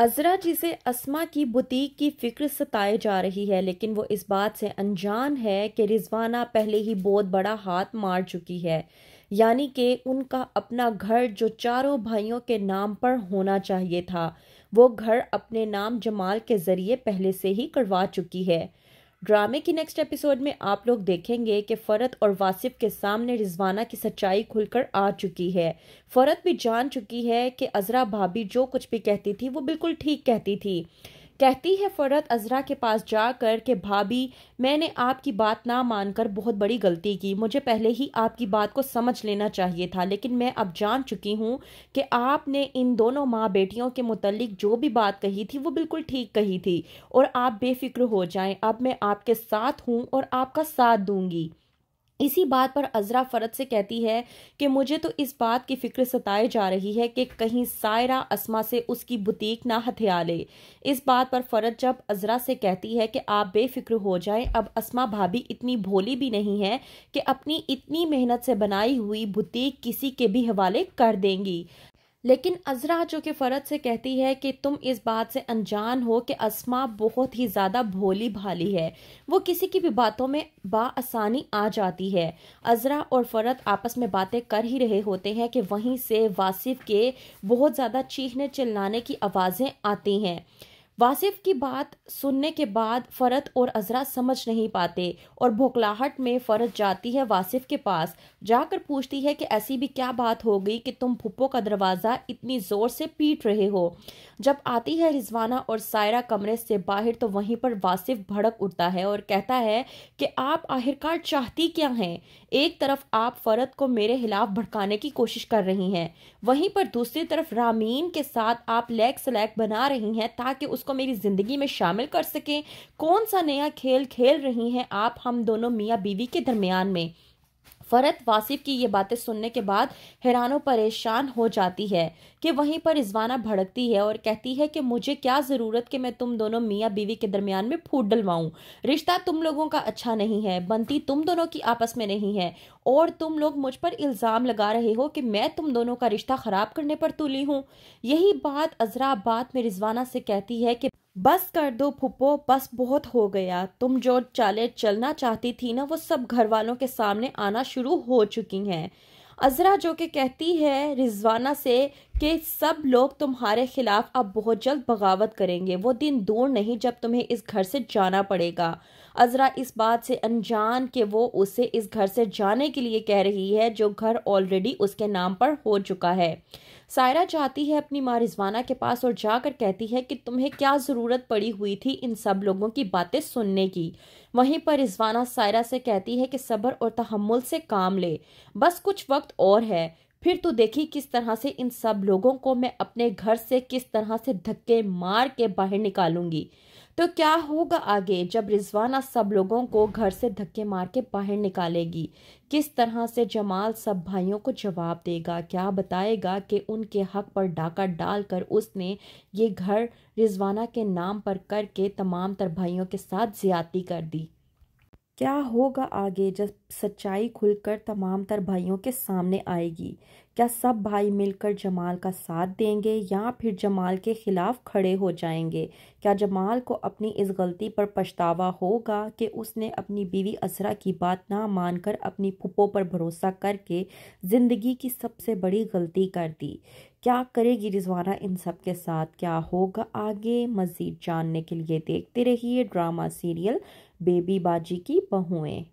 अजरा जी से असमा की बुटीक की फिक्र सताए जा रही है लेकिन वो इस बात से अनजान है कि रिजवाना पहले ही बहुत बड़ा हाथ मार चुकी है यानी कि उनका अपना घर जो चारों भाइयों के नाम पर होना चाहिए था वो घर अपने नाम जमाल के ज़रिए पहले से ही करवा चुकी है ड्रामे की नेक्स्ट एपिसोड में आप लोग देखेंगे कि फ़रत और वासिफ के सामने रिजवाना की सच्चाई खुलकर आ चुकी है फ़रत भी जान चुकी है कि अजरा भाभी जो कुछ भी कहती थी वो बिल्कुल ठीक कहती थी कहती है फ़रत अजरा के पास जाकर के भाभी मैंने आपकी बात ना मानकर बहुत बड़ी गलती की मुझे पहले ही आपकी बात को समझ लेना चाहिए था लेकिन मैं अब जान चुकी हूँ कि आपने इन दोनों माँ बेटियों के मुतलिक जो भी बात कही थी वो बिल्कुल ठीक कही थी और आप बेफिक्र हो जाएं अब मैं आपके साथ हूँ और आपका साथ दूंगी इसी बात पर अजरा फरद से कहती है कि मुझे तो इस बात की फिक्र सताई जा रही है कि कहीं सायरा असमा से उसकी बुटीक ना हथिया ले इस बात पर फरत जब अजरा से कहती है कि आप बेफिक्र हो जाएं अब असमा भाभी इतनी भोली भी नहीं है कि अपनी इतनी मेहनत से बनाई हुई बुटीक किसी के भी हवाले कर देंगी लेकिन अजरा जो कि फ़रत से कहती है कि तुम इस बात से अनजान हो कि असमा बहुत ही ज़्यादा भोली भाली है वो किसी की भी बातों में बासानी आ जाती है अजरा और फ़रत आपस में बातें कर ही रहे होते हैं कि वहीं से वासिफ के बहुत ज़्यादा चीखने चिल्लाने की आवाज़ें आती हैं वासिफ की बात सुनने के बाद फ़रत और अजरा समझ नहीं पाते और भोकलाहट में फ़रत जाती है वासिफ के पास जाकर पूछती है कि ऐसी भी क्या बात हो गई कि तुम भुप्पो का दरवाज़ा इतनी ज़ोर से पीट रहे हो जब आती है रिजवाना और सायरा कमरे से बाहर तो वहीं पर वासिफ भड़क उठता है और कहता है कि आप आखिरकार चाहती क्या हैं एक तरफ आप फ़रत को मेरे खिलाफ भड़काने की कोशिश कर रही हैं वहीं पर दूसरी तरफ रामीन के साथ आप लैग स्लैग बना रही हैं ताकि उसको उसको मेरी ज़िंदगी में शामिल कर सकें कौन सा नया खेल खेल रही हैं आप हम दोनों मियाँ बीवी के दरमियान में फरत वासिफ की ये बातें सुनने के बाद हैरानों परेशान हो जाती है कि वहीं पर रिजवाना भड़कती है और कहती है कि मुझे क्या ज़रूरत कि मैं तुम दोनों मियाँ बीवी के दरमियान में फूट डलवाऊँ रिश्ता तुम लोगों का अच्छा नहीं है बनती तुम दोनों की आपस में नहीं है और तुम लोग मुझ पर इल्ज़ाम लगा रहे हो कि मैं तुम दोनों का रिश्ता ख़राब करने पर तुली हूँ यही बात अजराबाद में रिजवाना से कहती है कि बस कर दो फुप्पो बस बहुत हो गया तुम जो चाले चलना चाहती थी ना वो सब घर वालों के सामने आना शुरू हो चुकी हैं अजरा जो कि कहती है रिजवाना से कि सब लोग तुम्हारे खिलाफ अब बहुत जल्द बगावत करेंगे वो दिन दूर नहीं जब तुम्हें इस घर से जाना पड़ेगा अजरा इस बात से अनजान के वो उसे इस घर से जाने के लिए कह रही है जो घर ऑलरेडी उसके नाम पर हो चुका है सायरा जाती है अपनी माँ रिजवाना के पास और जाकर कहती है कि तुम्हें क्या ज़रूरत पड़ी हुई थी इन सब लोगों की बातें सुनने की वहीं पर रिजवाना सायरा से कहती है कि सब्र और तहमुल से काम ले बस कुछ वक्त और है फिर तो देखी किस तरह से इन सब लोगों को मैं अपने घर से किस तरह से धक्के मार के बाहर निकालूंगी तो क्या होगा आगे जब रिजवाना सब लोगों को घर से धक्के मार के बाहर निकालेगी किस तरह से जमाल सब भाइयों को जवाब देगा क्या बताएगा कि उनके हक पर डाका डालकर उसने ये घर रिजवाना के नाम पर करके तमाम तर भाइयों के साथ ज़्यादती कर दी क्या होगा आगे जब सच्चाई खुलकर तमाम तर भाइयों के सामने आएगी क्या सब भाई मिलकर जमाल का साथ देंगे या फिर जमाल के ख़िलाफ़ खड़े हो जाएंगे क्या जमाल को अपनी इस गलती पर पछतावा होगा कि उसने अपनी बीवी असरा की बात ना मानकर अपनी फुपो पर भरोसा करके ज़िंदगी की सबसे बड़ी गलती कर दी क्या करेगी रिजवाना इन सब के साथ क्या होगा आगे मज़ीद जानने के लिए देखते रहिए ड्रामा सीरियल बेबी बाजी की बहुएँ